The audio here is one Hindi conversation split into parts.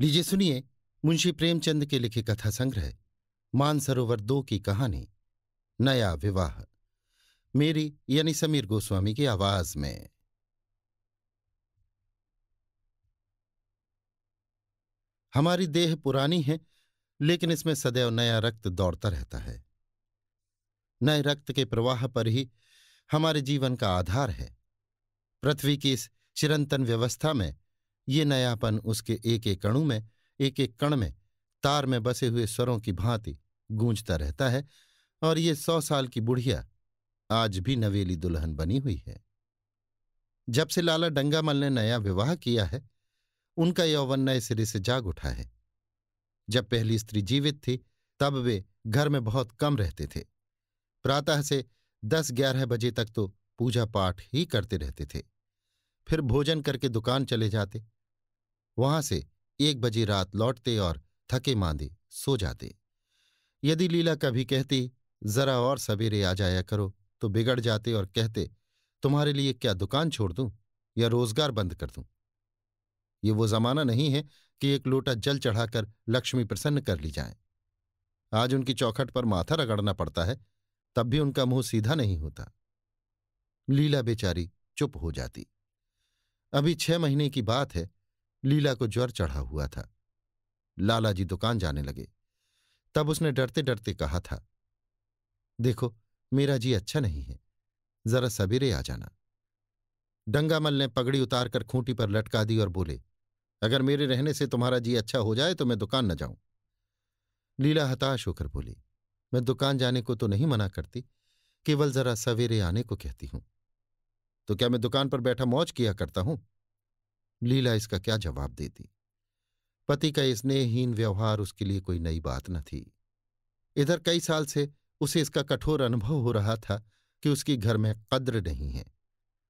लीजिए सुनिए मुंशी प्रेमचंद के लिखे कथा संग्रह मानसरोवर दो की कहानी नया विवाह मेरी यानी समीर गोस्वामी की आवाज में हमारी देह पुरानी है लेकिन इसमें सदैव नया रक्त दौड़ता रहता है नए रक्त के प्रवाह पर ही हमारे जीवन का आधार है पृथ्वी की इस चिरंतन व्यवस्था में ये नयापन उसके एक एक अणु में एक एक कण में तार में बसे हुए स्वरों की भांति गूंजता रहता है और ये सौ साल की बुढ़िया आज भी नवेली दुल्हन बनी हुई है जब से लाला डंगामल ने नया विवाह किया है उनका यौवन नए सिरे से जाग उठा है जब पहली स्त्री जीवित थी तब वे घर में बहुत कम रहते थे प्रातः से दस ग्यारह बजे तक तो पूजा पाठ ही करते रहते थे फिर भोजन करके दुकान चले जाते वहां से एक बजे रात लौटते और थके मांदे सो जाते यदि लीला कभी कहती जरा और सवेरे आ जाया करो तो बिगड़ जाते और कहते तुम्हारे लिए क्या दुकान छोड़ दूं या रोजगार बंद कर दूं ये वो जमाना नहीं है कि एक लोटा जल चढ़ाकर लक्ष्मी प्रसन्न कर ली जाए आज उनकी चौखट पर माथा रगड़ना पड़ता है तब भी उनका मुंह सीधा नहीं होता लीला बेचारी चुप हो जाती अभी छह महीने की बात है लीला को ज्वर चढ़ा हुआ था लालाजी दुकान जाने लगे तब उसने डरते डरते कहा था देखो मेरा जी अच्छा नहीं है जरा सवेरे आ जाना डंगामल ने पगड़ी उतारकर खूंटी पर लटका दी और बोले अगर मेरे रहने से तुम्हारा जी अच्छा हो जाए तो मैं दुकान न जाऊं लीला हताश होकर बोली मैं दुकान जाने को तो नहीं मना करती केवल जरा सवेरे आने को कहती हूं तो क्या मैं दुकान पर बैठा मौज किया करता हूं लीला इसका क्या जवाब देती पति का स्नेहहीन व्यवहार उसके लिए कोई नई बात न थी इधर कई साल से उसे इसका कठोर अनुभव हो रहा था कि उसकी घर में कद्र नहीं है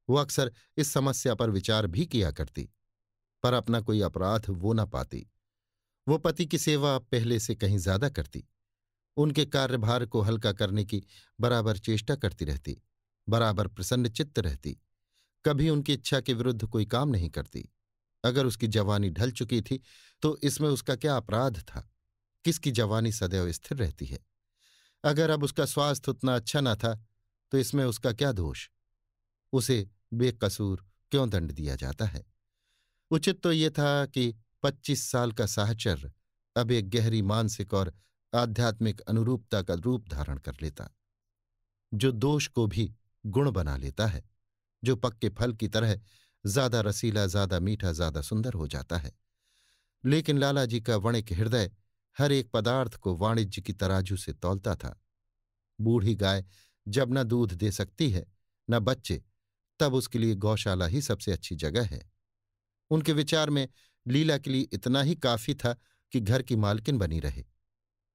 वो अक्सर इस समस्या पर विचार भी किया करती पर अपना कोई अपराध वो न पाती वो पति की सेवा पहले से कहीं ज्यादा करती उनके कार्यभार को हल्का करने की बराबर चेष्टा करती रहती बराबर प्रसन्न चित्त रहती कभी उनकी इच्छा के विरुद्ध कोई काम नहीं करती अगर उसकी जवानी ढल चुकी थी तो इसमें उसका क्या अपराध था किसकी जवानी सदैव स्थिर रहती है अगर अब उसका स्वास्थ्य उतना अच्छा ना था तो इसमें उसका क्या दोष उसे बेकसूर क्यों दंड दिया जाता है उचित तो ये था कि पच्चीस साल का साहचर्य अब एक गहरी मानसिक और आध्यात्मिक अनुरूपता का रूप धारण कर लेता जो दोष को भी गुण बना लेता है जो पक्के फल की तरह ज्यादा रसीला ज्यादा मीठा ज्यादा सुंदर हो जाता है लेकिन लालाजी का वणिक हृदय हर एक पदार्थ को वाणिज्य की तराजू से तोलता था बूढ़ी गाय जब न दूध दे सकती है न बच्चे तब उसके लिए गौशाला ही सबसे अच्छी जगह है उनके विचार में लीला के लिए इतना ही काफी था कि घर की मालकिन बनी रहे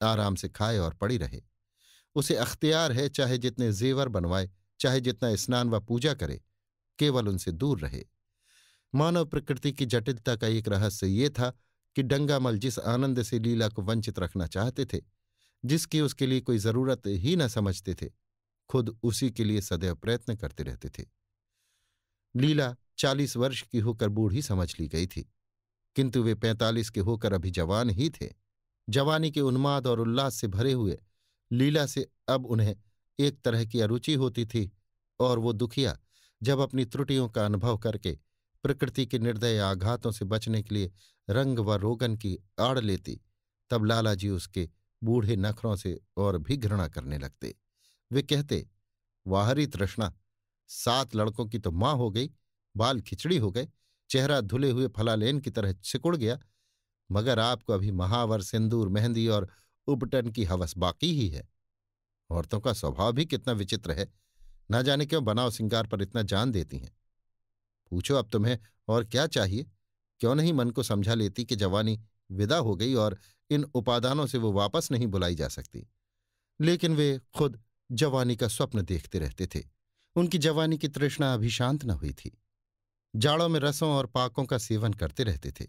आराम से खाए और पड़ी रहे उसे अख्तियार है चाहे जितने जेवर बनवाए चाहे जितना स्नान व पूजा करे केवल उनसे दूर रहे मानव प्रकृति की जटिलता का एक रहस्य ये था कि डंगामल जिस आनंद से लीला को वंचित रखना चाहते थे जिसकी उसके लिए कोई जरूरत ही न समझते थे खुद उसी के लिए सदैव प्रयत्न करते रहते थे लीला चालीस वर्ष की होकर बूढ़ी समझ ली गई थी किंतु वे पैंतालीस के होकर अभी जवान ही थे जवानी के उन्माद और उल्लास से भरे हुए लीला से अब उन्हें एक तरह की अरुचि होती थी और वो दुखिया जब अपनी त्रुटियों का अनुभव करके प्रकृति के निर्दय आघातों से बचने के लिए रंग व रोगन की आड़ लेती तब लालाजी उसके बूढ़े नखरों से और भी घृणा करने लगते वे कहते वाहरी तृष्णा सात लड़कों की तो माँ हो गई बाल खिचड़ी हो गए चेहरा धुले हुए फलालेन की तरह सिकुड़ गया मगर आपको अभी महावर सिंदूर मेहंदी और उपटन की हवस बाकी ही है औरतों का स्वभाव भी कितना विचित्र है ना जाने क्यों बनाव सिंगार पर इतना जान देती हैं पूछो अब तुम्हें और क्या चाहिए क्यों नहीं मन को समझा लेती कि जवानी विदा हो गई और इन उपादानों से वो वापस नहीं बुलाई जा सकती लेकिन वे खुद जवानी का स्वप्न देखते रहते थे उनकी जवानी की तृष्णा अभी शांत न हुई थी जाड़ों में रसों और पाकों का सेवन करते रहते थे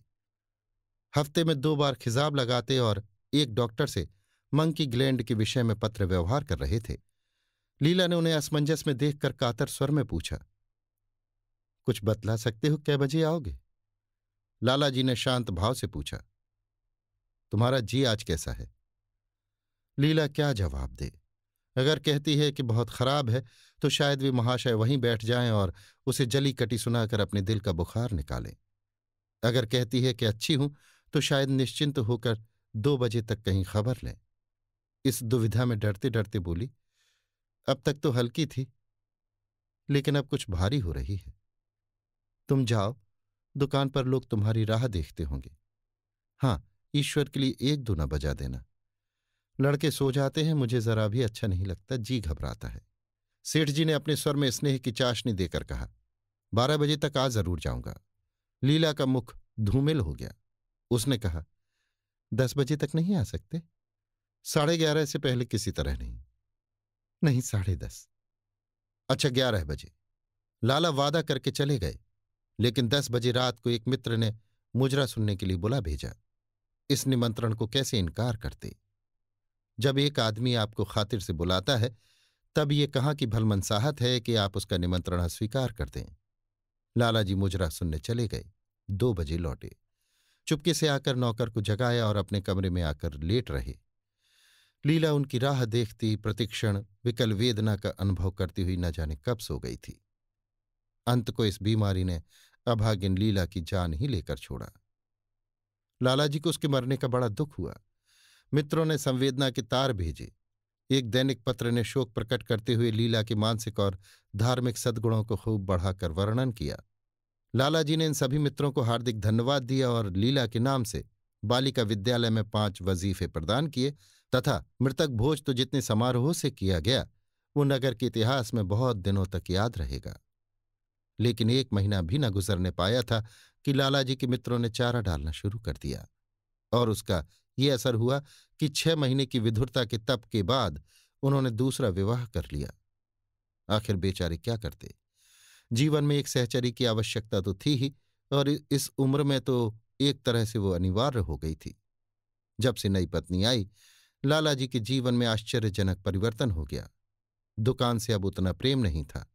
हफ्ते में दो बार खिजाब लगाते और एक डॉक्टर से मंकी ग्लैंड के विषय में पत्र व्यवहार कर रहे थे लीला ने उन्हें असमंजस में देखकर कातर स्वर में पूछा कुछ बतला सकते हो कै बजे आओगे लालाजी ने शांत भाव से पूछा तुम्हारा जी आज कैसा है लीला क्या जवाब दे अगर कहती है कि बहुत खराब है तो शायद वे महाशय वहीं बैठ जाएं और उसे जली कटी सुनाकर अपने दिल का बुखार निकालें अगर कहती है कि अच्छी हूं तो शायद निश्चिंत होकर दो बजे तक कहीं खबर लें इस दुविधा में डरते डरते बोली अब तक तो हल्की थी लेकिन अब कुछ भारी हो रही है तुम जाओ दुकान पर लोग तुम्हारी राह देखते होंगे हाँ ईश्वर के लिए एक दो बजा देना लड़के सो जाते हैं मुझे जरा भी अच्छा नहीं लगता जी घबराता है सेठ जी ने अपने स्वर में स्नेह की चाशनी देकर कहा बारह बजे तक आ जरूर जाऊंगा लीला का मुख धूमिल हो गया उसने कहा दस बजे तक नहीं आ सकते साढ़े ग्यारह से पहले किसी तरह नहीं नहीं साढ़े दस अच्छा ग्यारह बजे लाला वादा करके चले गए लेकिन दस बजे रात को एक मित्र ने मुजरा सुनने के लिए बुला भेजा इस निमंत्रण को कैसे इनकार करते जब एक आदमी आपको खातिर से बुलाता है तब ये कहाँ की भलमनसाहत है कि आप उसका निमंत्रण अस्वीकार कर दें लालाजी मुजरा सुनने चले गए दो बजे लौटे चुपके से आकर नौकर को जगाया और अपने कमरे में आकर लेट रहे लीला उनकी राह देखती प्रतिक्षण विकल वेदना का अनुभव करती हुई न जाने कब सो गई थी अंत को इस बीमारी ने अभागिन लीला की जान ही लेकर छोड़ा लालाजी को उसके मरने का बड़ा दुख हुआ मित्रों ने संवेदना के तार भेजे एक दैनिक पत्र ने शोक प्रकट करते हुए लीला के मानसिक और धार्मिक सद्गुणों को खूब बढ़ाकर वर्णन किया लालाजी ने इन सभी मित्रों को हार्दिक धन्यवाद दिया और लीला के नाम से बालिका विद्यालय में पांच वजीफे प्रदान किए तथा मृतक भोज तो जितने समारोह से किया गया वो नगर के इतिहास में बहुत दिनों तक याद रहेगा लेकिन एक महीना भी न गुजरने पाया था कि लालाजी के मित्रों ने चारा डालना शुरू कर दिया और उसका ये असर हुआ कि छह महीने की विधुरता के तप के बाद उन्होंने दूसरा विवाह कर लिया आखिर बेचारे क्या करते जीवन में एक सहचरी की आवश्यकता तो थी ही और इस उम्र में तो एक तरह से वो अनिवार्य हो गई थी जब से नई पत्नी आई लालाजी के जीवन में आश्चर्यजनक परिवर्तन हो गया दुकान से अब उतना प्रेम नहीं था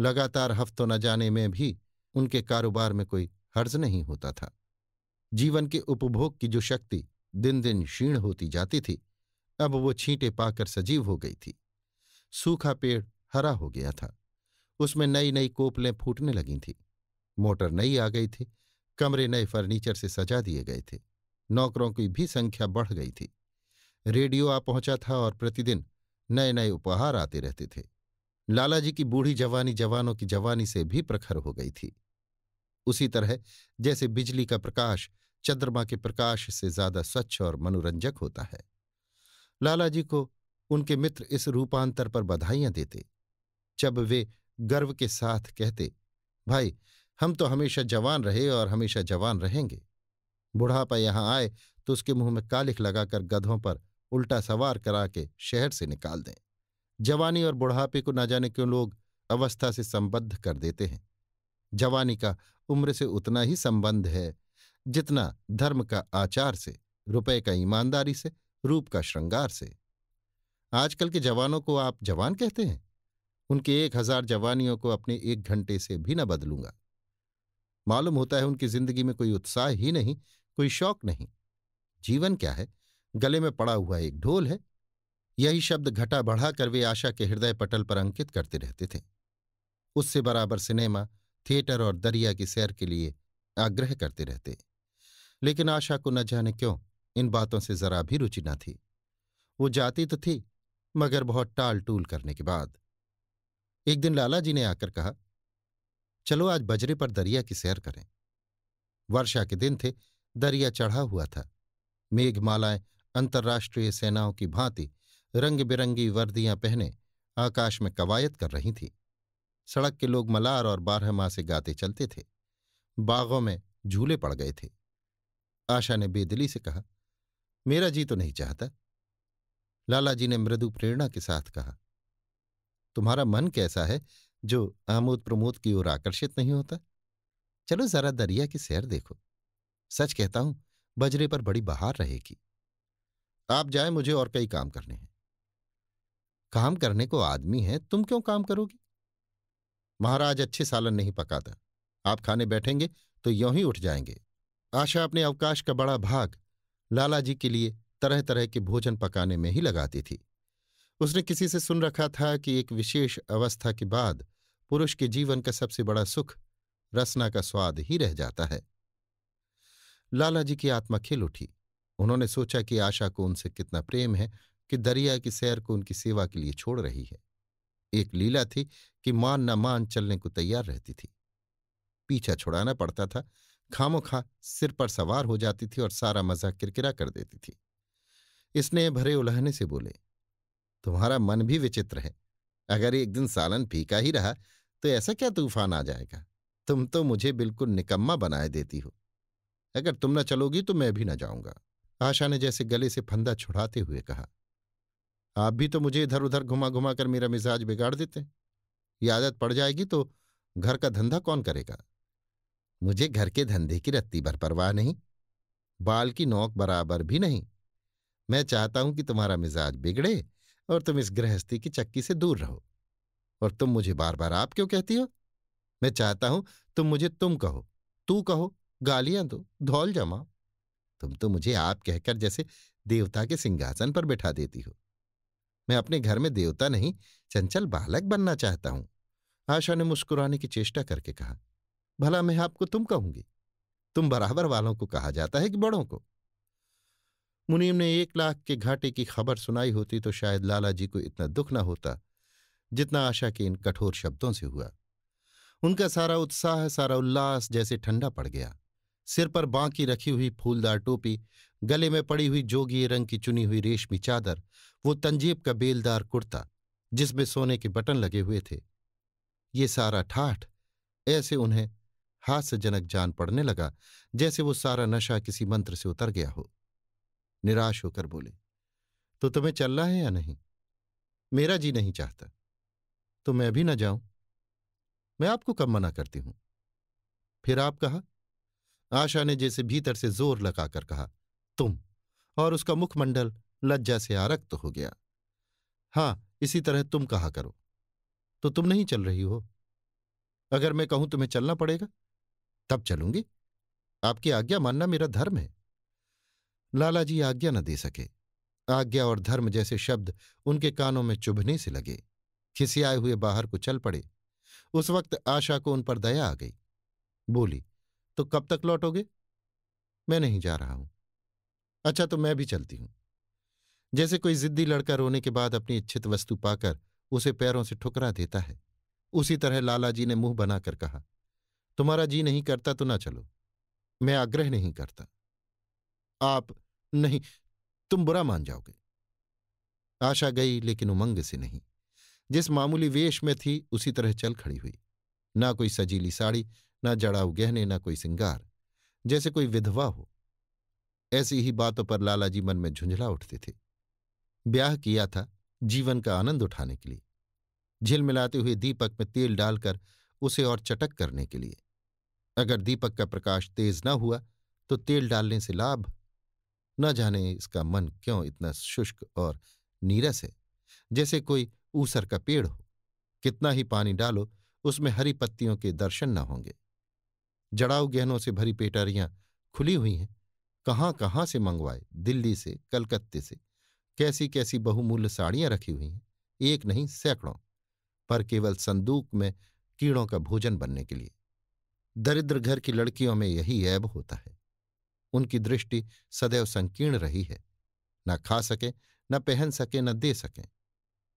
लगातार हफ्तों न जाने में भी उनके कारोबार में कोई हर्ज नहीं होता था जीवन के उपभोग की जो शक्ति दिन दिन क्षीण होती जाती थी अब वो छींटे पाकर सजीव हो गई थी सूखा पेड़ हरा हो गया था उसमें नई नई कोपलें फूटने लगी थी मोटर नई आ गई थी कमरे नए फर्नीचर से सजा दिए गए थे नौकरों की भी संख्या बढ़ गई थी रेडियो आ पहुंचा था और प्रतिदिन नए नए उपहार आते रहते थे लालाजी की बूढ़ी जवानी जवानों की जवानी से भी प्रखर हो गई थी उसी तरह जैसे बिजली का प्रकाश चंद्रमा के प्रकाश से ज्यादा स्वच्छ और मनोरंजक होता है लालाजी को उनके मित्र इस रूपांतर पर बधाइयां देते जब वे गर्व के साथ कहते भाई हम तो हमेशा जवान रहे और हमेशा जवान रहेंगे बुढ़ापा यहां आए तो उसके मुंह में कालिख लगाकर गधों पर उल्टा सवार करा के शहर से निकाल दें जवानी और बुढ़ापे को ना जाने क्यों लोग अवस्था से संबद्ध कर देते हैं जवानी का उम्र से उतना ही संबंध है जितना धर्म का आचार से रुपए का ईमानदारी से रूप का श्रृंगार से आजकल के जवानों को आप जवान कहते हैं उनके एक हजार जवानियों को अपने एक घंटे से भी न बदलूंगा मालूम होता है उनकी जिंदगी में कोई उत्साह ही नहीं कोई शौक नहीं जीवन क्या है गले में पड़ा हुआ एक ढोल है यही शब्द घटा बढ़ाकर वे आशा के हृदय पटल पर अंकित करते रहते थे उससे बराबर सिनेमा थिएटर और दरिया की सैर के लिए आग्रह करते रहते लेकिन आशा को न जाने क्यों इन बातों से जरा भी रुचि न थी वो जाती तो थी मगर बहुत टाल टूल करने के बाद एक दिन लाला जी ने आकर कहा चलो आज बजरे पर दरिया की सैर करें वर्षा के दिन थे दरिया चढ़ा हुआ था मेघमालाएं अंतर्राष्ट्रीय सेनाओं की भांति रंग बिरंगी वर्दियां पहने आकाश में कवायद कर रही थीं सड़क के लोग मलार और बारह माह से गाते चलते थे बागों में झूले पड़ गए थे आशा ने बेदली से कहा मेरा जी तो नहीं चाहता लाला जी ने मृदु प्रेरणा के साथ कहा तुम्हारा मन कैसा है जो आमोद प्रमोद की ओर आकर्षित नहीं होता चलो जरा दरिया की सैर देखो सच कहता हूं बजरे पर बड़ी बहार रहेगी आप जाए मुझे और कई काम करने हैं काम करने को आदमी है तुम क्यों काम करोगी महाराज अच्छे सालन नहीं पकाता आप खाने बैठेंगे तो यों ही उठ जाएंगे आशा अपने अवकाश का बड़ा भाग लालाजी के लिए तरह तरह के भोजन पकाने में ही लगाती थी उसने किसी से सुन रखा था कि एक विशेष अवस्था के बाद पुरुष के जीवन का सबसे बड़ा सुख रसना का स्वाद ही रह जाता है लालाजी की आत्मा खिल उठी उन्होंने सोचा कि आशा को उनसे कितना प्रेम है कि दरिया की सैर को उनकी सेवा के लिए छोड़ रही है एक लीला थी कि मान न मान चलने को तैयार रहती थी पीछा छुड़ाना पड़ता था खामो खा सिर पर सवार हो जाती थी और सारा मजा किरकिरा कर देती थी इसने भरे उलहने से बोले तुम्हारा मन भी विचित्र है अगर एक दिन सालन फीका ही रहा तो ऐसा क्या तूफान आ जाएगा तुम तो मुझे बिल्कुल निकम्मा बनाए देती हो अगर तुम न चलोगी तो मैं भी न जाऊंगा आशा ने जैसे गले से फंदा छुड़ाते हुए कहा आप भी तो मुझे इधर उधर घुमा घुमा कर मेरा मिजाज बिगाड़ देते हैं ये आदत पड़ जाएगी तो घर का धंधा कौन करेगा मुझे घर के धंधे की रत्ती भर परवाह नहीं बाल की नोक बराबर भी नहीं मैं चाहता हूं कि तुम्हारा मिजाज बिगड़े और तुम इस गृहस्थी की चक्की से दूर रहो और तुम मुझे बार बार आप क्यों कहती हो मैं चाहता हूं तुम मुझे तुम कहो तू कहो गालियां दो धौल जमाओ तुम तो मुझे आप कहकर जैसे देवता के सिंहासन पर बैठा देती हो मैं अपने घर में देवता नहीं चंचल बालक बनना चाहता हूं आशा ने मुस्कुराने की चेष्टा करके कहा भला मैं आपको तुम कहूंगी तुम बराबर वालों को कहा जाता है कि बड़ों को मुनीम ने एक लाख के घाटे की खबर सुनाई होती तो शायद लाला जी को इतना दुख न होता जितना आशा के इन कठोर शब्दों से हुआ उनका सारा उत्साह सारा उल्लास जैसे ठंडा पड़ गया सिर पर बांकी रखी हुई फूलदार टोपी गले में पड़ी हुई जोगी रंग की चुनी हुई रेशमी चादर वो तंजीब का बेलदार कुर्ता जिसमें सोने के बटन लगे हुए थे ये सारा ठाठ ऐसे उन्हें हास्यजनक जान पड़ने लगा जैसे वो सारा नशा किसी मंत्र से उतर गया हो निराश होकर बोले तो तुम्हें चलना है या नहीं मेरा जी नहीं चाहता तो मैं भी न जाऊं मैं आपको कब मना करती हूं फिर आप कहा आशा ने जैसे भीतर से जोर लगाकर कहा तुम और उसका मुखमंडल लज्जा से आरक्त तो हो गया हाँ इसी तरह तुम कहा करो तो तुम नहीं चल रही हो अगर मैं कहूं तुम्हें चलना पड़ेगा तब चलूंगी आपकी आज्ञा मानना मेरा धर्म है लाला जी आज्ञा न दे सके आज्ञा और धर्म जैसे शब्द उनके कानों में चुभने से लगे खिसियाए हुए बाहर को चल पड़े उस वक्त आशा को उन पर दया आ गई बोली तो कब तक लौटोगे मैं नहीं जा रहा हूं अच्छा तो मैं भी चलती हूं जैसे कोई जिद्दी लड़का रोने के बाद अपनी इच्छित वस्तु पाकर उसे पैरों से ठुकरा देता है उसी तरह लालाजी ने मुंह बनाकर कहा तुम्हारा जी नहीं करता तो ना चलो मैं आग्रह नहीं करता आप नहीं तुम बुरा मान जाओगे आशा गई लेकिन उमंग से नहीं जिस मामूली वेश में थी उसी तरह चल खड़ी हुई ना कोई सजीली साड़ी ना जड़ाऊ गहने ना कोई सिंगार जैसे कोई विधवा हो ऐसी ही बातों पर लालाजी मन में झुंझला उठते थे ब्याह किया था जीवन का आनंद उठाने के लिए झिलमिलाते हुए दीपक में तेल डालकर उसे और चटक करने के लिए अगर दीपक का प्रकाश तेज न हुआ तो तेल डालने से लाभ न जाने इसका मन क्यों इतना शुष्क और नीरस है जैसे कोई ऊसर का पेड़ हो कितना ही पानी डालो उसमें हरी पत्तियों के दर्शन न होंगे जड़ाऊ गहनों से भरी पेटारियां खुली हुई हैं कहाँ कहाँ से मंगवाए दिल्ली से कलकत्ते से कैसी कैसी बहुमूल्य साड़ियां रखी हुई हैं एक नहीं सैकड़ों पर केवल संदूक में कीड़ों का भोजन बनने के लिए दरिद्र घर की लड़कियों में यही ऐब होता है उनकी दृष्टि सदैव संकीर्ण रही है न खा सके न पहन सके न दे सके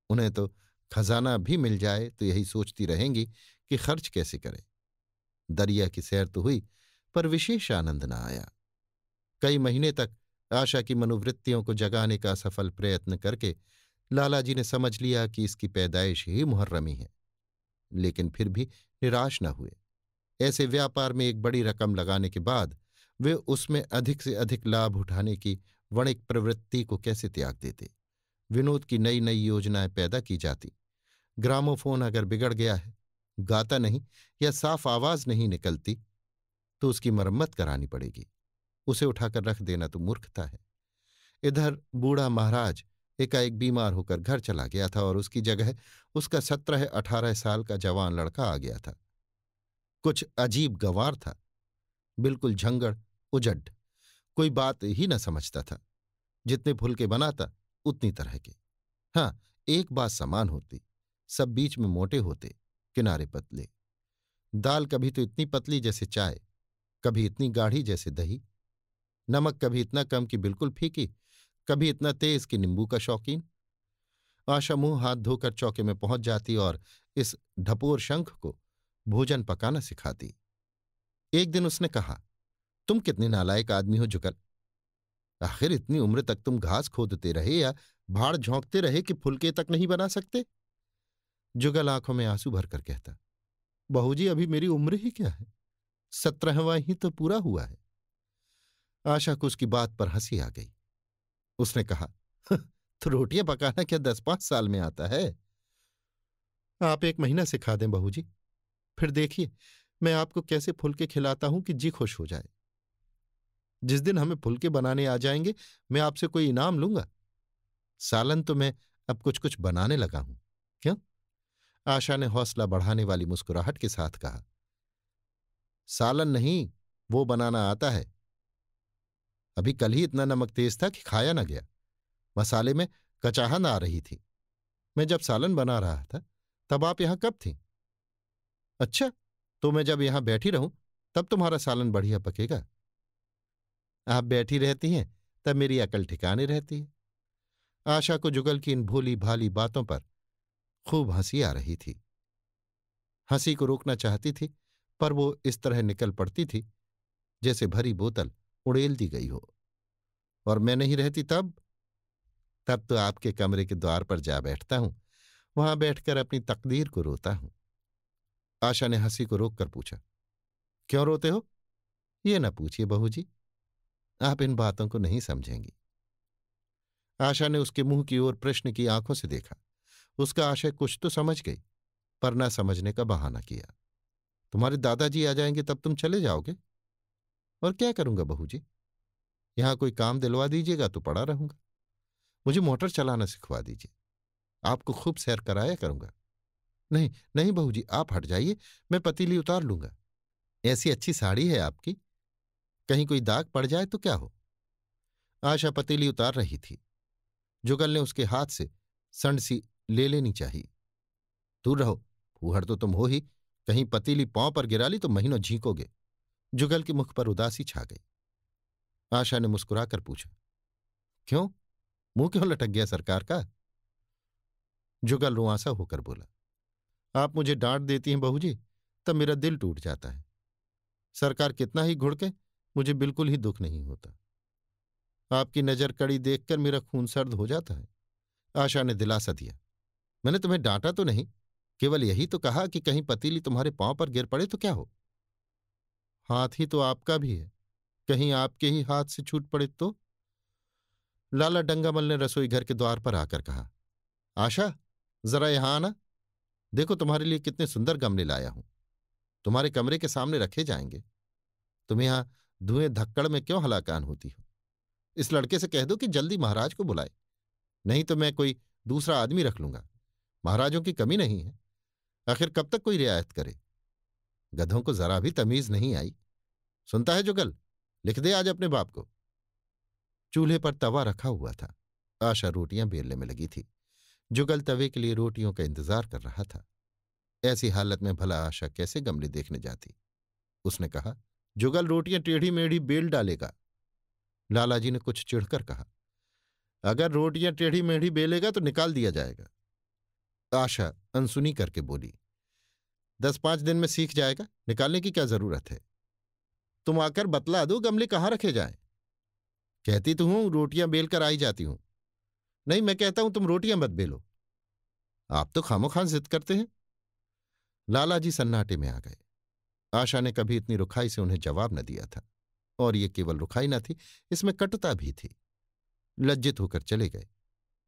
उन्हें तो खजाना भी मिल जाए तो यही सोचती रहेंगी कि खर्च कैसे करें दरिया की सैर तो हुई पर विशेष आनंद न आया कई महीने तक आशा की मनोवृत्तियों को जगाने का सफल प्रयत्न करके लालाजी ने समझ लिया कि इसकी पैदाइश ही मुहर्रमी है लेकिन फिर भी निराश न हुए ऐसे व्यापार में एक बड़ी रकम लगाने के बाद वे उसमें अधिक से अधिक लाभ उठाने की वणिक प्रवृत्ति को कैसे त्याग देते विनोद की नई नई योजनाएं पैदा की जाती ग्रामोफोन अगर बिगड़ गया है गाता नहीं या साफ आवाज नहीं निकलती तो उसकी मरम्मत करानी पड़ेगी उसे उठाकर रख देना तो मूर्खता है इधर बूढ़ा महाराज एकाएक बीमार होकर घर चला गया था और उसकी जगह उसका सत्रह अठारह साल का जवान लड़का आ गया था कुछ अजीब गंवार था बिल्कुल झंगड़ उजड कोई बात ही न समझता था जितने फुलके बनाता उतनी तरह के हाँ एक बात समान होती सब बीच में मोटे होते किनारे पतले दाल कभी तो इतनी पतली जैसे चाय कभी इतनी गाढ़ी जैसे दही नमक कभी इतना कम कि बिल्कुल फीकी कभी इतना तेज कि नींबू का शौकीन आशा मुंह हाथ धोकर चौके में पहुंच जाती और इस ढपोर शंख को भोजन पकाना सिखाती एक दिन उसने कहा तुम कितने नालायक आदमी हो जुकर आखिर इतनी उम्र तक तुम घास खोदते रहे या भाड़ झोंकते रहे कि फुलके तक नहीं बना सकते जुगल आंखों में आंसू भरकर कहता बहू जी अभी मेरी उम्र ही क्या है सत्रहवा ही तो पूरा हुआ है आशा को उसकी बात पर हंसी आ गई उसने कहा तो रोटियां पकाना क्या दस पांच साल में आता है आप एक महीना सिखा दें बहू जी फिर देखिए मैं आपको कैसे फुलके खिलाता हूं कि जी खुश हो जाए जिस दिन हमें फुलके बनाने आ जाएंगे मैं आपसे कोई इनाम लूंगा सालन तो मैं अब कुछ कुछ बनाने लगा हूं क्यों आशा ने हौसला बढ़ाने वाली मुस्कुराहट के साथ कहा सालन नहीं वो बनाना आता है अभी कल ही इतना नमक तेज था कि खाया न गया मसाले में कचाहन आ रही थी मैं जब सालन बना रहा था तब आप यहां कब थी अच्छा तो मैं जब यहां बैठी रहूं तब तुम्हारा सालन बढ़िया पकेगा आप बैठी रहती हैं तब मेरी अकल ठिकाने रहती है आशा को जुगल की इन भोली भाली बातों पर खूब हंसी आ रही थी हंसी को रोकना चाहती थी पर वो इस तरह निकल पड़ती थी जैसे भरी बोतल उड़ेल दी गई हो और मैं नहीं रहती तब तब तो आपके कमरे के द्वार पर जा बैठता हूं वहां बैठकर अपनी तकदीर को रोता हूं आशा ने हंसी को रोककर पूछा क्यों रोते हो ये ना पूछिए बहू जी आप इन बातों को नहीं समझेंगी आशा ने उसके मुंह की ओर प्रश्न की आंखों से देखा उसका आशय कुछ तो समझ गई पर ना समझने का बहाना किया तुम्हारे दादाजी आ जाएंगे तब तुम चले जाओगे और क्या करूंगा बहू जी यहां कोई काम दिलवा दीजिएगा तो पड़ा रहूंगा मुझे मोटर चलाना सिखवा दीजिए आपको खूब सैर कराया करूंगा नहीं नहीं बहू जी आप हट जाइए मैं पतीली उतार लूंगा ऐसी अच्छी साड़ी है आपकी कहीं कोई दाग पड़ जाए तो क्या हो आशा पतीली उतार रही थी जुगल ने उसके हाथ से संडसी ले लेनी चाहिए दूर रहो फूहड़ तो तुम हो ही कहीं पतीली पांव पर गिरा ली तो महीनों झींकोगे जुगल के मुख पर उदासी छा गई आशा ने मुस्कुराकर पूछा क्यों मुंह क्यों लटक गया सरकार का जुगल रुआसा होकर बोला आप मुझे डांट देती हैं बहू जी तब मेरा दिल टूट जाता है सरकार कितना ही घुड़के मुझे बिल्कुल ही दुख नहीं होता आपकी नजर कड़ी देखकर मेरा खून सर्द हो जाता है आशा ने दिलासा दिया मैंने तुम्हें डांटा तो नहीं केवल यही तो कहा कि कहीं पतीली तुम्हारे पांव पर गिर पड़े तो क्या हो हाथ ही तो आपका भी है कहीं आपके ही हाथ से छूट पड़े तो लाला डंगामल ने रसोई घर के द्वार पर आकर कहा आशा जरा यहां आना देखो तुम्हारे लिए कितने सुंदर गमले लाया हूं तुम्हारे कमरे के सामने रखे जाएंगे तुम यहां धुएं धक्कड़ में क्यों हलाकान होती हो इस लड़के से कह दो कि जल्दी महाराज को बुलाए नहीं तो मैं कोई दूसरा आदमी रख लूंगा महाराजों की कमी नहीं है आखिर कब तक कोई रियायत करे गधों को जरा भी तमीज नहीं आई सुनता है जुगल लिख दे आज अपने बाप को चूल्हे पर तवा रखा हुआ था आशा रोटियां बेलने में लगी थी जुगल तवे के लिए रोटियों का इंतजार कर रहा था ऐसी हालत में भला आशा कैसे गमले देखने जाती उसने कहा जुगल रोटियां टेढ़ी मेढ़ी बेल डालेगा लालाजी ने कुछ चिढ़कर कहा अगर रोटियां टेढ़ी मेढ़ी बेलेगा तो निकाल दिया जाएगा आशा अनसुनी करके बोली दस पांच दिन में सीख जाएगा निकालने की क्या जरूरत है तुम आकर बतला दो गमले कहाँ रखे जाए कहती तो हूं रोटियां बेलकर आई जाती हूं नहीं मैं कहता हूं तुम रोटियां मत बेलो आप तो खामो खान जिद करते हैं लाला जी सन्नाटे में आ गए आशा ने कभी इतनी रुखाई से उन्हें जवाब न दिया था और ये केवल रुखाई न थी इसमें कटुता भी थी लज्जित होकर चले गए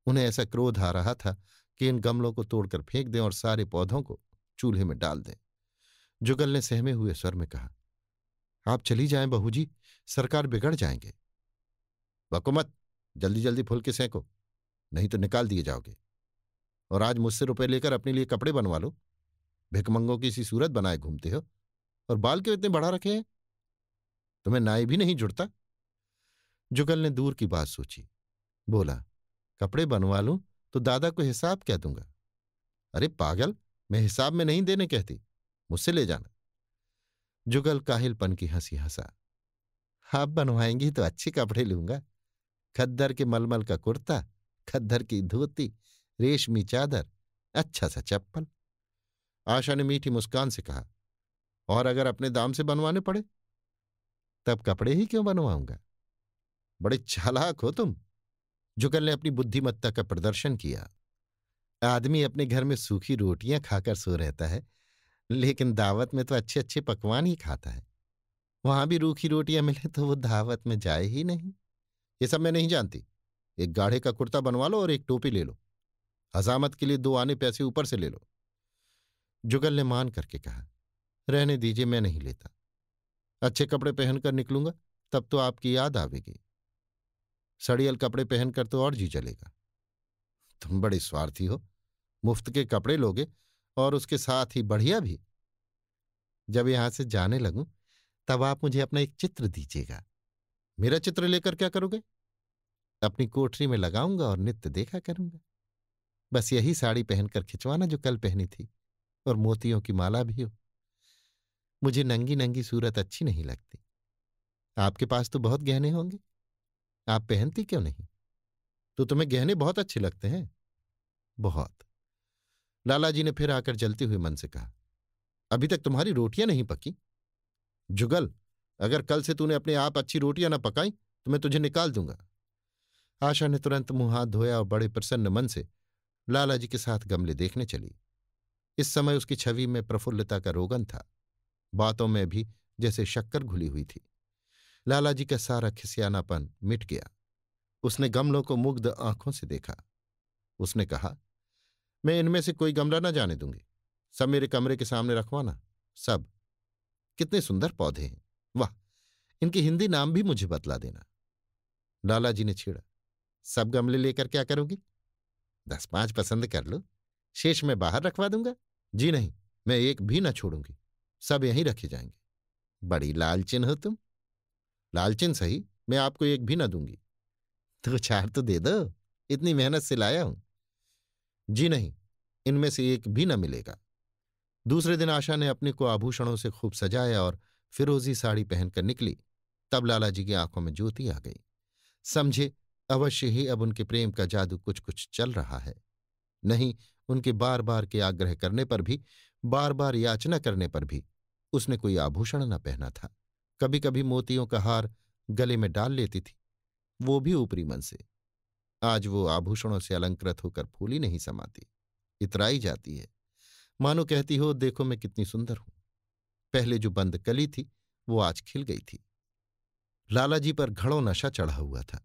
उन्हें ऐसा क्रोध आ रहा था कि इन गमलों को तोड़कर फेंक दें और सारे पौधों को चूल्हे में डाल दें जुगल ने सहमे हुए स्वर में कहा आप चली जाएं बहू जी सरकार बिगड़ जाएंगे बकुमत जल्दी जल्दी फुल के सेंको नहीं तो निकाल दिए जाओगे और आज मुझसे रुपए लेकर अपने लिए कपड़े बनवा लो भिकमंगों की इसी सूरत बनाए घूमते हो और बाल क्यों इतने बढ़ा रखे हैं तुम्हें नाई भी नहीं जुड़ता जुगल ने दूर की बात सोची बोला कपड़े बनवा लूं तो दादा को हिसाब क्या दूंगा अरे पागल मैं हिसाब में नहीं देने कहती मुझसे ले जाना जुगल काहिलपन की हंसी हंसा आप हाँ, बनवाएंगी तो अच्छे कपड़े लूंगा खद्दर के मलमल का कुर्ता खद्दर की धोती रेशमी चादर अच्छा सा चप्पल आशा ने मीठी मुस्कान से कहा और अगर अपने दाम से बनवाने पड़े तब कपड़े ही क्यों बनवाऊंगा बड़े चालाक हो तुम जुगल ने अपनी बुद्धिमत्ता का प्रदर्शन किया आदमी अपने घर में सूखी रोटियां खाकर सो रहता है लेकिन दावत में तो अच्छे अच्छे पकवान ही खाता है वहां भी रूखी रोटियां मिले तो वो दावत में जाए ही नहीं ये सब मैं नहीं जानती एक गाढ़े का कुर्ता बनवा लो और एक टोपी ले लो हजामत के लिए दो आने पैसे ऊपर से ले लो जुगल ने मान करके कहा रहने दीजिए मैं नहीं लेता अच्छे कपड़े पहनकर निकलूंगा तब तो आपकी याद आवेगी सड़ियल कपड़े पहनकर तो और जी चलेगा तुम बड़े स्वार्थी हो मुफ्त के कपड़े लोगे और उसके साथ ही बढ़िया भी जब यहां से जाने लगूं तब आप मुझे अपना एक चित्र दीजिएगा मेरा चित्र लेकर क्या करोगे अपनी कोठरी में लगाऊंगा और नित्य देखा करूंगा बस यही साड़ी पहनकर खिंचवाना जो कल पहनी थी और मोतियों की माला भी हो मुझे नंगी नंगी सूरत अच्छी नहीं लगती आपके पास तो बहुत गहने होंगे आप पहनती क्यों नहीं तो तुम्हें गहने बहुत अच्छे लगते हैं बहुत लाला जी ने फिर आकर जलते हुए मन से कहा अभी तक तुम्हारी रोटियां नहीं पकी जुगल अगर कल से तूने अपने आप अच्छी रोटियां ना पकाई तो मैं तुझे निकाल दूंगा आशा ने तुरंत मुंह हाथ धोया और बड़े प्रसन्न मन से लाला जी के साथ गमले देखने चली इस समय उसकी छवि में प्रफुल्लता का रोगन था बातों में भी जैसे शक्कर घुली हुई थी लालाजी का सारा खिसियानापन मिट गया उसने गमलों को मुग्ध आंखों से देखा उसने कहा मैं इनमें से कोई गमला ना जाने दूंगी सब मेरे कमरे के सामने रखवाना सब कितने सुंदर पौधे हैं वाह इनके हिंदी नाम भी मुझे बतला देना लालाजी ने छेड़ा सब गमले लेकर क्या करोगी दस पांच पसंद कर लो शेष मैं बाहर रखवा दूंगा जी नहीं मैं एक भी ना छोड़ूंगी सब यहीं रखे जाएंगे बड़ी लालचिन हो तुम लालचिन सही मैं आपको एक भी ना दूंगी तो चार तो दे दो इतनी मेहनत से लाया हूं जी नहीं इनमें से एक भी न मिलेगा दूसरे दिन आशा ने अपने को आभूषणों से खूब सजाया और फिरोजी साड़ी पहनकर निकली तब लाला जी की आंखों में ज्योति आ गई समझे अवश्य ही अब उनके प्रेम का जादू कुछ कुछ चल रहा है नहीं उनके बार बार के आग्रह करने पर भी बार बार याचना करने पर भी उसने कोई आभूषण न पहना था कभी कभी मोतियों का हार गले में डाल लेती थी वो भी ऊपरी मन से आज वो आभूषणों से अलंकृत होकर फूली नहीं समाती इतराई जाती है मानो कहती हो देखो मैं कितनी सुंदर हूं पहले जो बंद कली थी वो आज खिल गई थी लालाजी पर घड़ों नशा चढ़ा हुआ था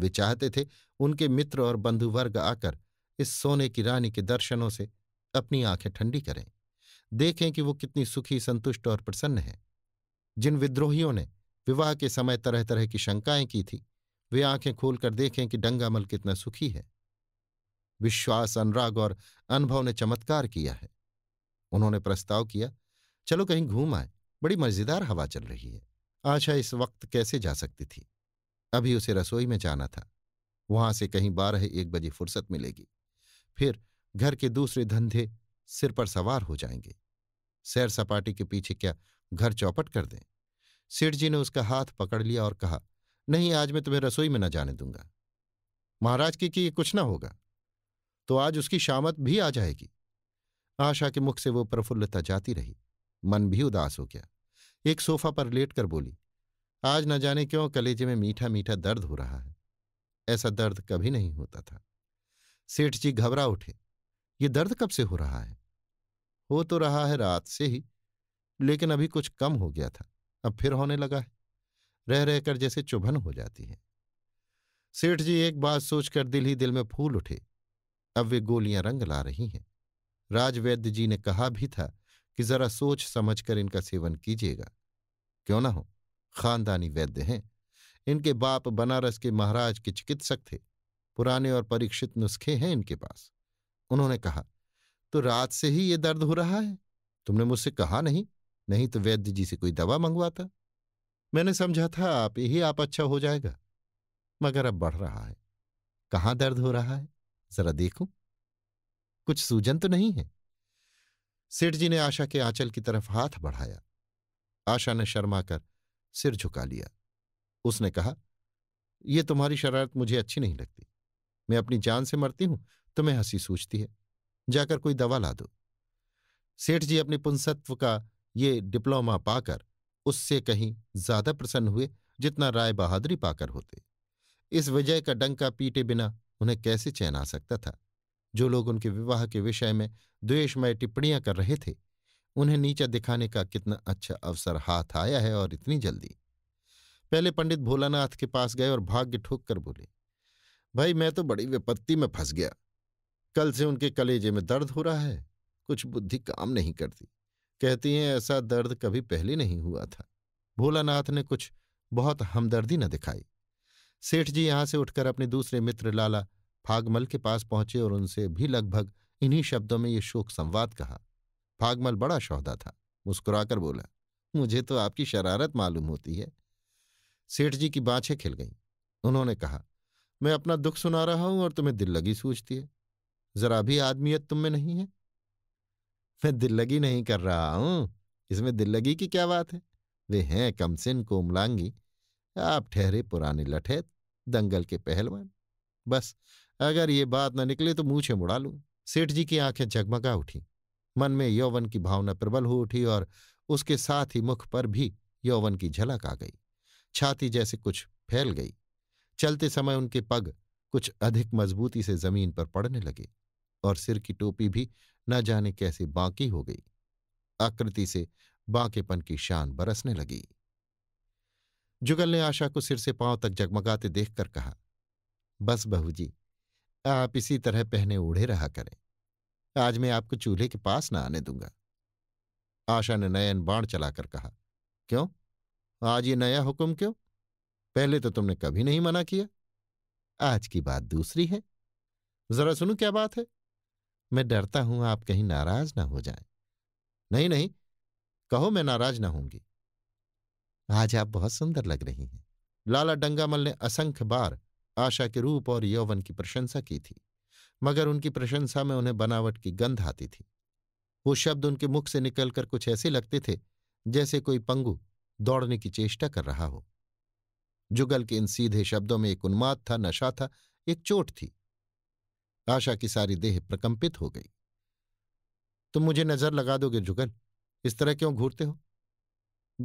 वे चाहते थे उनके मित्र और बंधु वर्ग आकर इस सोने की रानी के दर्शनों से अपनी आंखें ठंडी करें देखें कि वो कितनी सुखी संतुष्ट और प्रसन्न है जिन विद्रोहियों ने विवाह के समय तरह तरह की शंकाएं की थी वे आंखें खोलकर देखें कि डंगामल कितना सुखी है विश्वास अनुराग और अनुभव ने चमत्कार किया है उन्होंने प्रस्ताव किया चलो कहीं घूम आए बड़ी मजेदार हवा चल रही है आशा इस वक्त कैसे जा सकती थी अभी उसे रसोई में जाना था वहां से कहीं बारह एक बजे फुर्सत मिलेगी फिर घर के दूसरे धंधे सिर पर सवार हो जाएंगे सैर सपाटी के पीछे क्या घर चौपट कर दें सेठ जी ने उसका हाथ पकड़ लिया और कहा नहीं आज मैं तुम्हें रसोई में न जाने दूंगा महाराज की कि कुछ ना होगा तो आज उसकी शामत भी आ जाएगी आशा के मुख से वो प्रफुल्लता जाती रही मन भी उदास हो गया एक सोफा पर लेट कर बोली आज न जाने क्यों कलेजे में मीठा मीठा दर्द हो रहा है ऐसा दर्द कभी नहीं होता था सेठ जी घबरा उठे ये दर्द कब से हो रहा है हो तो रहा है रात से ही लेकिन अभी कुछ कम हो गया था अब फिर होने लगा है रह रहकर जैसे चुभन हो जाती है सेठ जी एक बात सोचकर दिल ही दिल में फूल उठे अब वे गोलियां रंग ला रही हैं राजवैद्य जी ने कहा भी था कि जरा सोच समझकर इनका सेवन कीजिएगा क्यों ना हो खानदानी वैद्य हैं इनके बाप बनारस के महाराज के चिकित्सक थे पुराने और परीक्षित नुस्खे हैं इनके पास उन्होंने कहा तो रात से ही ये दर्द हो रहा है तुमने मुझसे कहा नहीं नहीं तो वैद्य जी से कोई दवा मंगवाता मैंने समझा था आप ही आप अच्छा हो जाएगा मगर अब बढ़ रहा है कहाँ दर्द हो रहा है जरा देखूं कुछ सूजन तो नहीं है सेठ जी ने आशा के आंचल की तरफ हाथ बढ़ाया आशा ने शर्मा कर सिर झुका लिया उसने कहा यह तुम्हारी शरारत मुझे अच्छी नहीं लगती मैं अपनी जान से मरती हूं तो तुम्हें हंसी सूझती है जाकर कोई दवा ला दो सेठ जी अपने पुंसत्व का ये डिप्लोमा पाकर उससे कहीं ज्यादा प्रसन्न हुए जितना राय बहादुरी पाकर होते इस विजय का डंका पीटे बिना उन्हें कैसे चैन आ सकता था जो लोग उनके विवाह के विषय में द्वेषमय टिप्पणियां कर रहे थे उन्हें नीचा दिखाने का कितना अच्छा अवसर हाथ आया है और इतनी जल्दी पहले पंडित भोलानाथ के पास गए और भाग्य ठोक कर बोले भाई मैं तो बड़ी विपत्ति में फंस गया कल से उनके कलेजे में दर्द हो रहा है कुछ बुद्धि काम नहीं करती कहती हैं ऐसा दर्द कभी पहले नहीं हुआ था भोलानाथ ने कुछ बहुत हमदर्दी न दिखाई सेठ जी यहां से उठकर अपने दूसरे मित्र लाला फागमल के पास पहुंचे और उनसे भी लगभग इन्हीं शब्दों में ये शोक संवाद कहा फागमल बड़ा शौदा था मुस्कुराकर बोला मुझे तो आपकी शरारत मालूम होती है सेठ जी की बाछें खिल गईं उन्होंने कहा मैं अपना दुख सुना रहा हूं और तुम्हें दिल लगी सूझती है जरा भी आदमियत तुम में नहीं है मैं दिल्लगी नहीं कर रहा हूं इसमें दिल्लगी की क्या बात है वे हैं कमसिन कोमलांगी आप ठहरे पुराने लठे दंगल के पहलवान बस अगर ये बात न निकले तो मूछे मुड़ा लूं सेठ जी की आंखें जगमगा उठी मन में यौवन की भावना प्रबल हो उठी और उसके साथ ही मुख पर भी यौवन की झलक आ गई छाती जैसे कुछ फैल गई चलते समय उनके पग कुछ अधिक मजबूती से जमीन पर पड़ने लगे और सिर की टोपी भी न जाने कैसे बाकी हो गई आकृति से बांकेपन की शान बरसने लगी जुगल ने आशा को सिर से पांव तक जगमगाते देखकर कहा बस बहू जी आप इसी तरह पहने ओढ़े रहा करें आज मैं आपको चूल्हे के पास ना आने दूंगा आशा ने नयन बाण चलाकर कहा क्यों आज ये नया हुक्म क्यों पहले तो तुमने कभी नहीं मना किया आज की बात दूसरी है जरा सुनो क्या बात है मैं डरता हूं आप कहीं नाराज ना हो जाएं। नहीं नहीं कहो मैं नाराज ना होंगी आज आप बहुत सुंदर लग रही हैं लाला डंगामल ने असंख्य बार आशा के रूप और यौवन की प्रशंसा की थी मगर उनकी प्रशंसा में उन्हें बनावट की गंध आती थी वो शब्द उनके मुख से निकलकर कुछ ऐसे लगते थे जैसे कोई पंगु दौड़ने की चेष्टा कर रहा हो जुगल के इन सीधे शब्दों में एक उन्माद था नशा था एक चोट थी आशा की सारी देह प्रकंपित हो गई तुम मुझे नजर लगा दोगे जुगल इस तरह क्यों घूरते हो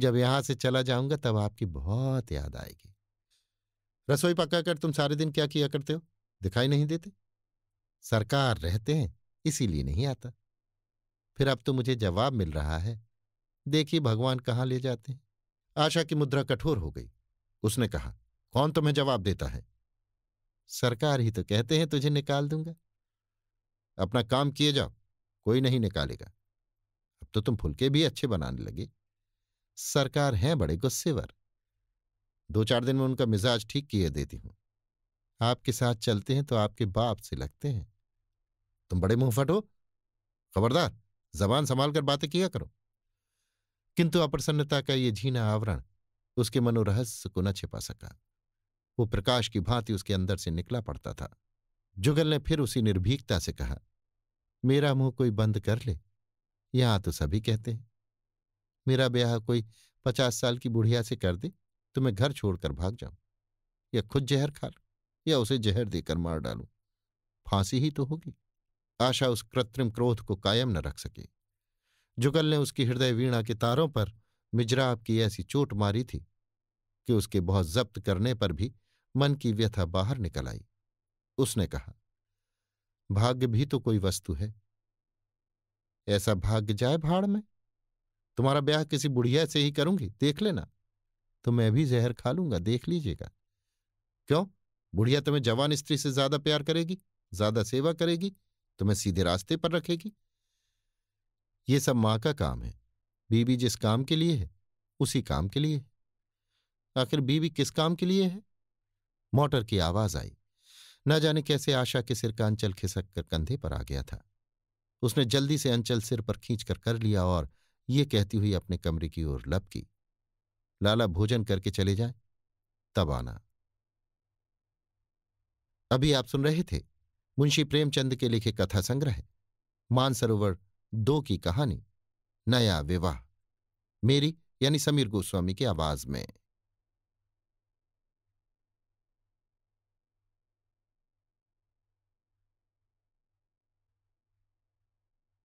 जब यहां से चला जाऊंगा तब आपकी बहुत याद आएगी रसोई पकाकर तुम सारे दिन क्या किया करते हो दिखाई नहीं देते सरकार रहते हैं इसीलिए नहीं आता फिर अब तो मुझे जवाब मिल रहा है देखिए भगवान कहाँ ले जाते हैं आशा की मुद्रा कठोर हो गई उसने कहा कौन तुम्हें जवाब देता है सरकार ही तो कहते हैं तुझे निकाल दूंगा अपना काम किए जाओ कोई नहीं निकालेगा अब तो तुम फुलके भी अच्छे बनाने लगे सरकार है बड़े गुस्सेवर दो चार दिन में उनका मिजाज ठीक किए देती हूं आपके साथ चलते हैं तो आपके बाप से लगते हैं तुम बड़े मुंहफट हो खबरदार जबान संभाल कर बातें किया करो किंतु अप्रसन्नता का यह झीना आवरण उसके मनोरहस्य को न छिपा सका वो प्रकाश की भांति उसके अंदर से निकला पड़ता था जुगल ने फिर उसी निर्भीकता से कहा मेरा मुंह कोई बंद कर ले यहां तो सभी कहते हैं मेरा ब्याह कोई पचास साल की बुढ़िया से कर दे तो मैं घर छोड़कर भाग जाऊं या खुद जहर खा लू या उसे जहर देकर मार डालू फांसी ही तो होगी आशा उस कृत्रिम क्रोध को कायम न रख सकी जुगल ने उसकी हृदय वीणा के तारों पर मिजराब की ऐसी चोट मारी थी कि उसके बहुत जब्त करने पर भी मन की व्यथा बाहर निकल आई उसने कहा भाग्य भी तो कोई वस्तु है ऐसा भाग्य जाए भाड़ में तुम्हारा ब्याह किसी बुढ़िया से ही करूंगी देख लेना तो मैं भी जहर खा लूंगा देख लीजिएगा क्यों बुढ़िया तुम्हें जवान स्त्री से ज्यादा प्यार करेगी ज्यादा सेवा करेगी तुम्हें सीधे रास्ते पर रखेगी ये सब मां का काम है बीबी जिस काम के लिए है उसी काम के लिए है आखिर बीवी किस काम के लिए है मोटर की आवाज आई न जाने कैसे आशा के सिर का अंचल खिसक कर कंधे पर आ गया था उसने जल्दी से अंचल सिर पर खींचकर कर लिया और ये कहती हुई अपने कमरे की ओर लपकी लाला भोजन करके चले जाए तब आना अभी आप सुन रहे थे मुंशी प्रेमचंद के लिखे कथा संग्रह मानसरोवर दो की कहानी नया विवाह मेरी यानी समीर गोस्वामी की आवाज में